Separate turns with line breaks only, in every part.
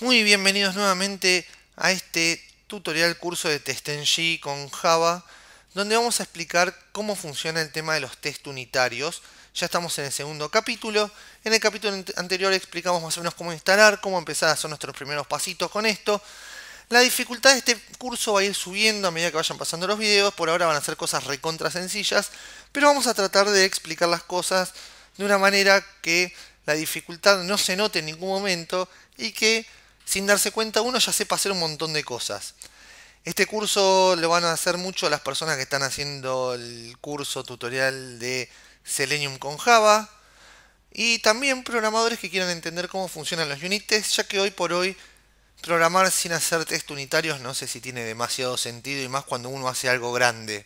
Muy bienvenidos nuevamente a este tutorial curso de TestNG con Java, donde vamos a explicar cómo funciona el tema de los test unitarios. Ya estamos en el segundo capítulo. En el capítulo anterior explicamos más o menos cómo instalar, cómo empezar a hacer nuestros primeros pasitos con esto. La dificultad de este curso va a ir subiendo a medida que vayan pasando los videos. Por ahora van a ser cosas recontra sencillas, pero vamos a tratar de explicar las cosas de una manera que la dificultad no se note en ningún momento y que sin darse cuenta uno ya sepa hacer un montón de cosas. Este curso lo van a hacer mucho las personas que están haciendo el curso tutorial de Selenium con Java y también programadores que quieran entender cómo funcionan los unit ya que hoy por hoy programar sin hacer test unitarios no sé si tiene demasiado sentido y más cuando uno hace algo grande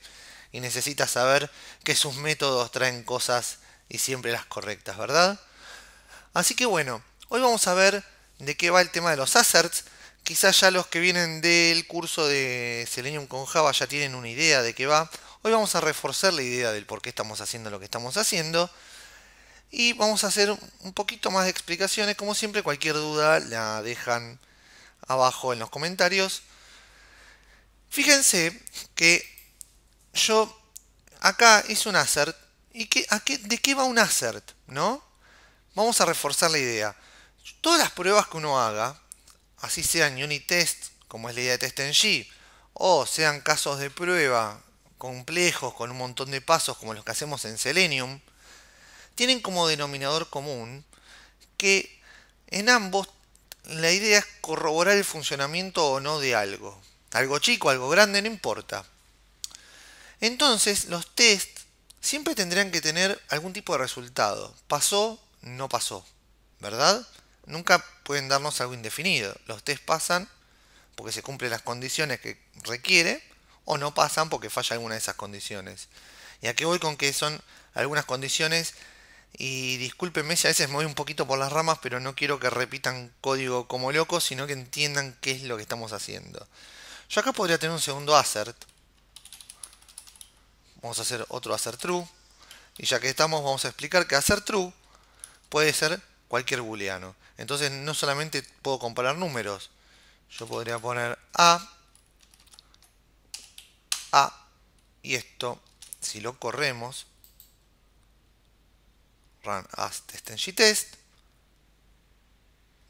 y necesita saber que sus métodos traen cosas y siempre las correctas, ¿verdad? Así que bueno, hoy vamos a ver de qué va el tema de los asserts. Quizás ya los que vienen del curso de Selenium con Java ya tienen una idea de qué va. Hoy vamos a reforzar la idea del por qué estamos haciendo lo que estamos haciendo. Y vamos a hacer un poquito más de explicaciones. Como siempre, cualquier duda la dejan abajo en los comentarios. Fíjense que yo acá hice un assert. ¿Y de qué va un assert? ¿No? Vamos a reforzar la idea todas las pruebas que uno haga, así sean unit test, como es la idea de test en G, o sean casos de prueba complejos con un montón de pasos como los que hacemos en Selenium, tienen como denominador común que en ambos la idea es corroborar el funcionamiento o no de algo. Algo chico, algo grande, no importa. Entonces, los test siempre tendrían que tener algún tipo de resultado. Pasó, no pasó, ¿verdad? nunca pueden darnos algo indefinido. Los test pasan porque se cumplen las condiciones que requiere o no pasan porque falla alguna de esas condiciones. Y aquí voy con que son algunas condiciones y discúlpenme si a veces me voy un poquito por las ramas, pero no quiero que repitan código como locos, sino que entiendan qué es lo que estamos haciendo. Yo acá podría tener un segundo assert. Vamos a hacer otro assert true. Y ya que estamos, vamos a explicar que assert true puede ser cualquier booleano. Entonces no solamente puedo comparar números, yo podría poner A, A, y esto, si lo corremos, run as test test,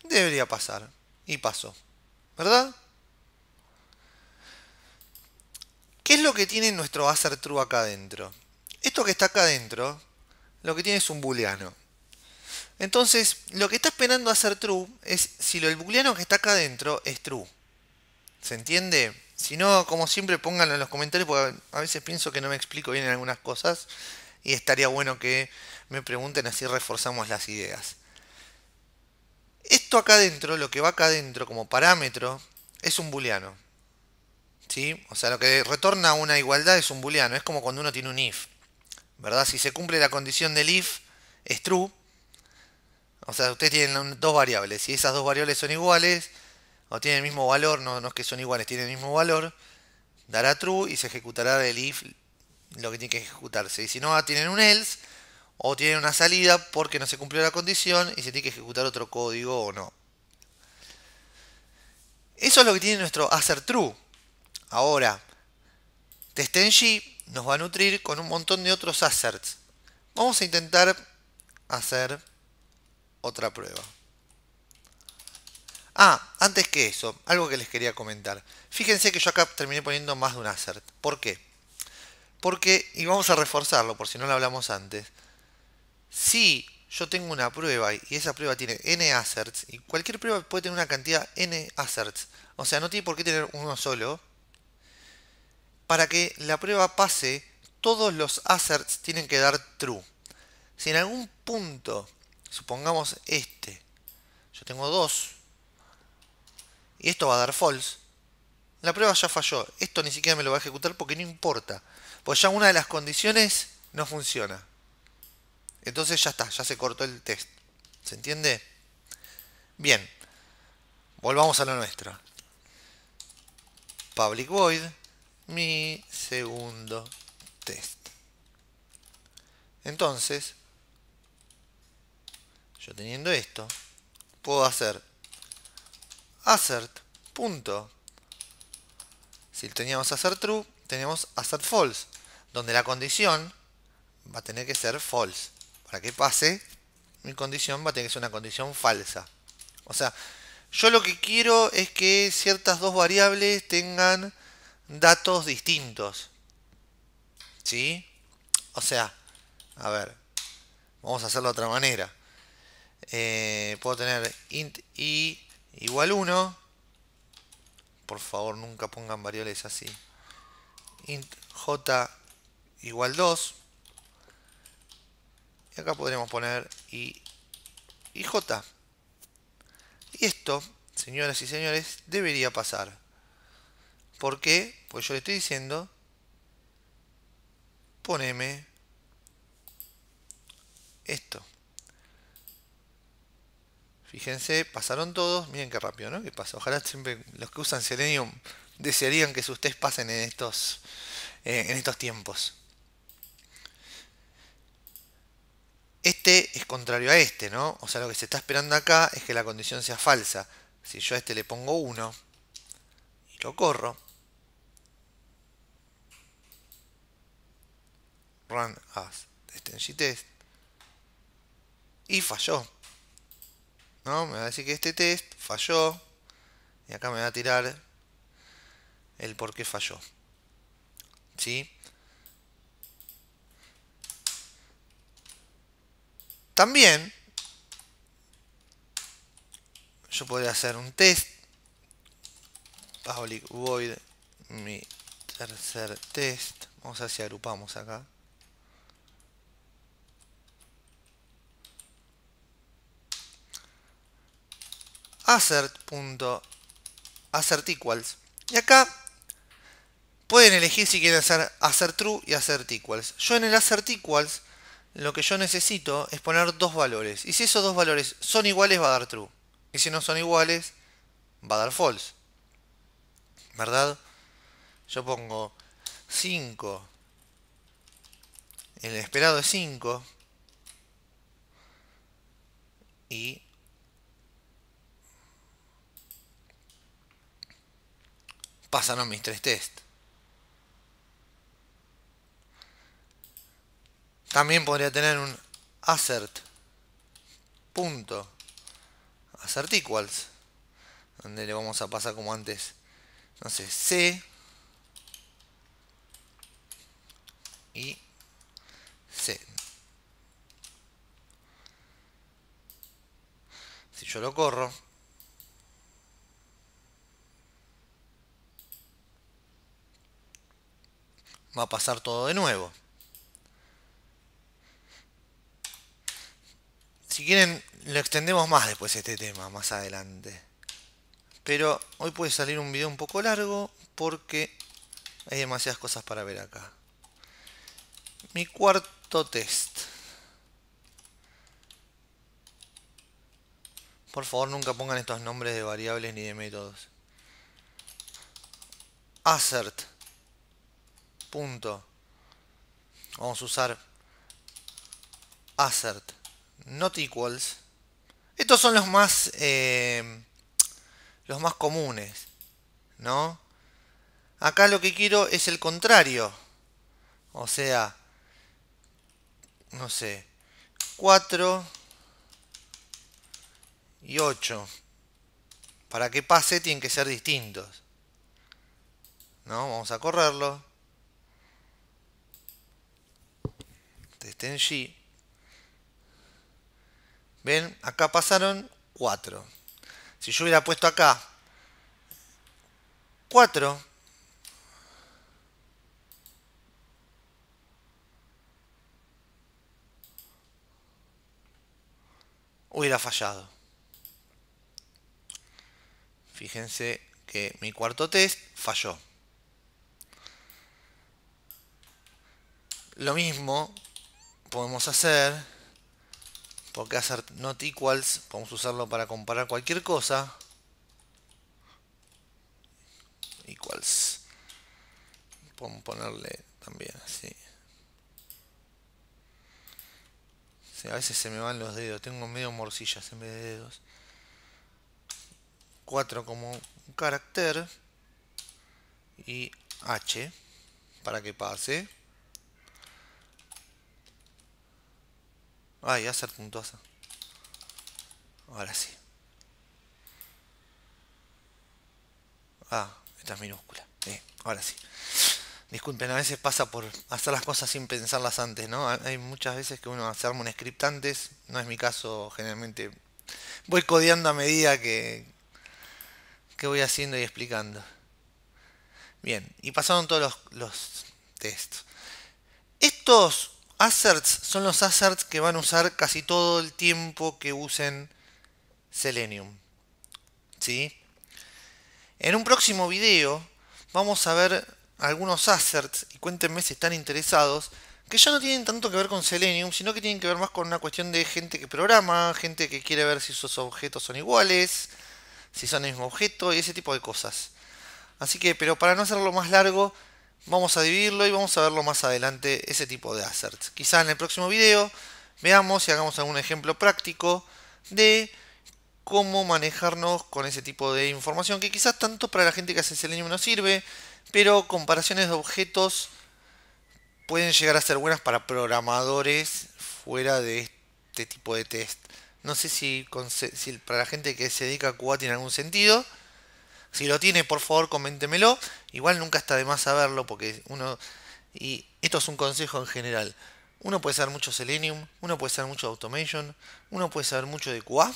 debería pasar, y pasó, ¿verdad? ¿Qué es lo que tiene nuestro hacer true acá adentro? Esto que está acá adentro, lo que tiene es un booleano. Entonces, lo que está esperando hacer true es si lo, el booleano que está acá adentro es true. ¿Se entiende? Si no, como siempre, pónganlo en los comentarios, porque a veces pienso que no me explico bien en algunas cosas y estaría bueno que me pregunten, así reforzamos las ideas. Esto acá adentro, lo que va acá adentro como parámetro, es un booleano. ¿Sí? O sea, lo que retorna una igualdad es un booleano. Es como cuando uno tiene un if. ¿Verdad? Si se cumple la condición del if, es true. O sea, ustedes tienen dos variables. Si esas dos variables son iguales, o tienen el mismo valor, no, no es que son iguales, tienen el mismo valor, dará true y se ejecutará el if lo que tiene que ejecutarse. Y si no, ah, tienen un else o tienen una salida porque no se cumplió la condición y se tiene que ejecutar otro código o no. Eso es lo que tiene nuestro assert true. Ahora, TestNG nos va a nutrir con un montón de otros asserts. Vamos a intentar hacer otra prueba. Ah, antes que eso, algo que les quería comentar. Fíjense que yo acá terminé poniendo más de un assert. ¿Por qué? Porque, y vamos a reforzarlo por si no lo hablamos antes, si yo tengo una prueba y esa prueba tiene n asserts, y cualquier prueba puede tener una cantidad n asserts, o sea, no tiene por qué tener uno solo, para que la prueba pase, todos los asserts tienen que dar true. Si en algún punto Supongamos este. Yo tengo 2. Y esto va a dar false. La prueba ya falló. Esto ni siquiera me lo va a ejecutar porque no importa. Pues ya una de las condiciones no funciona. Entonces ya está, ya se cortó el test. ¿Se entiende? Bien. Volvamos a lo nuestro. Public void, mi segundo test. Entonces, teniendo esto, puedo hacer assert. Punto. Si teníamos assert true, tenemos assert false, donde la condición va a tener que ser false. Para que pase, mi condición va a tener que ser una condición falsa. O sea, yo lo que quiero es que ciertas dos variables tengan datos distintos. ¿Sí? O sea, a ver, vamos a hacerlo de otra manera. Eh, puedo tener int i igual 1. Por favor, nunca pongan variables así. Int j igual 2. Y acá podremos poner i y j. Y esto, señoras y señores, debería pasar. porque Pues yo le estoy diciendo, poneme esto. Fíjense, pasaron todos. Miren qué rápido, ¿no? Que pasó. Ojalá siempre los que usan Selenium desearían que sus tests pasen en estos, eh, en estos tiempos. Este es contrario a este, ¿no? O sea, lo que se está esperando acá es que la condición sea falsa. Si yo a este le pongo 1 y lo corro, run as test y falló. Me va a decir que este test falló. Y acá me va a tirar el por qué falló. ¿Sí? También yo podría hacer un test public void mi tercer test vamos a ver si agrupamos acá assert.assert equals. Y acá pueden elegir si quieren hacer assert true y assert equals. Yo en el assert equals lo que yo necesito es poner dos valores. Y si esos dos valores son iguales va a dar true. Y si no son iguales va a dar false. ¿Verdad? Yo pongo 5. El esperado es 5. Y pasaron mis tres test. También podría tener un assert punto assert equals donde le vamos a pasar como antes entonces C y C si yo lo corro va a pasar todo de nuevo. Si quieren, lo extendemos más después este tema, más adelante. Pero hoy puede salir un video un poco largo porque hay demasiadas cosas para ver acá. Mi cuarto test. Por favor, nunca pongan estos nombres de variables ni de métodos. Assert punto vamos a usar assert not equals estos son los más eh, los más comunes ¿no? acá lo que quiero es el contrario o sea no sé 4 y 8 para que pase tienen que ser distintos ¿no? vamos a correrlo estén este allí ¿Ven? Acá pasaron 4. Si yo hubiera puesto acá 4, hubiera fallado. Fíjense que mi cuarto test falló. Lo mismo podemos hacer, porque hacer not equals, podemos usarlo para comparar cualquier cosa. Equals. Podemos ponerle también así. a veces se me van los dedos, tengo medio morcillas en vez de dedos. 4 como un carácter y H para que pase. Ay, ah, va a ser puntuosa. Ahora sí. Ah, esta es minúscula. Eh, ahora sí. Disculpen, a veces pasa por hacer las cosas sin pensarlas antes, ¿no? Hay muchas veces que uno se arma un script antes. No es mi caso, generalmente voy codeando a medida que, que voy haciendo y explicando. Bien, y pasaron todos los, los textos. Estos Asserts son los asserts que van a usar casi todo el tiempo que usen Selenium. ¿Sí? En un próximo video vamos a ver algunos asserts, y cuéntenme si están interesados, que ya no tienen tanto que ver con Selenium, sino que tienen que ver más con una cuestión de gente que programa, gente que quiere ver si sus objetos son iguales, si son el mismo objeto y ese tipo de cosas. Así que, pero para no hacerlo más largo, Vamos a dividirlo y vamos a verlo más adelante ese tipo de asserts. Quizás en el próximo video veamos y hagamos algún ejemplo práctico de cómo manejarnos con ese tipo de información que quizás tanto para la gente que hace Selenium no sirve, pero comparaciones de objetos pueden llegar a ser buenas para programadores fuera de este tipo de test. No sé si, si para la gente que se dedica a QA tiene algún sentido, si lo tiene, por favor, coméntemelo. Igual nunca está de más saberlo porque uno... Y esto es un consejo en general. Uno puede saber mucho Selenium, uno puede saber mucho Automation, uno puede saber mucho de QA,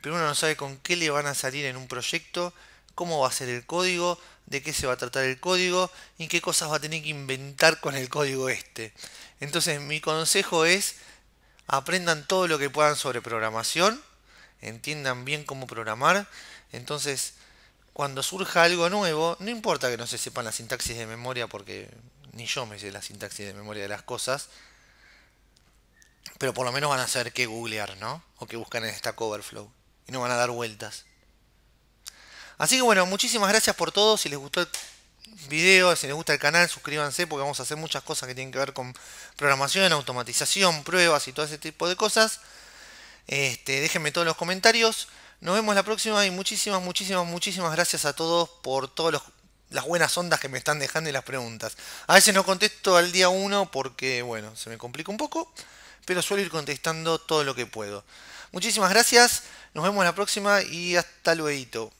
pero uno no sabe con qué le van a salir en un proyecto, cómo va a ser el código, de qué se va a tratar el código y qué cosas va a tener que inventar con el código este. Entonces mi consejo es aprendan todo lo que puedan sobre programación, entiendan bien cómo programar, entonces cuando surja algo nuevo, no importa que no se sepan la sintaxis de memoria, porque ni yo me sé la sintaxis de memoria de las cosas, pero por lo menos van a saber qué googlear, ¿no? O qué buscan en esta CoverFlow. Y no van a dar vueltas. Así que bueno, muchísimas gracias por todo. Si les gustó el video, si les gusta el canal, suscríbanse porque vamos a hacer muchas cosas que tienen que ver con programación, automatización, pruebas y todo ese tipo de cosas. Este, déjenme todos los comentarios. Nos vemos la próxima y muchísimas, muchísimas, muchísimas gracias a todos por todas las buenas ondas que me están dejando y las preguntas. A veces no contesto al día uno porque, bueno, se me complica un poco, pero suelo ir contestando todo lo que puedo. Muchísimas gracias, nos vemos la próxima y hasta luego.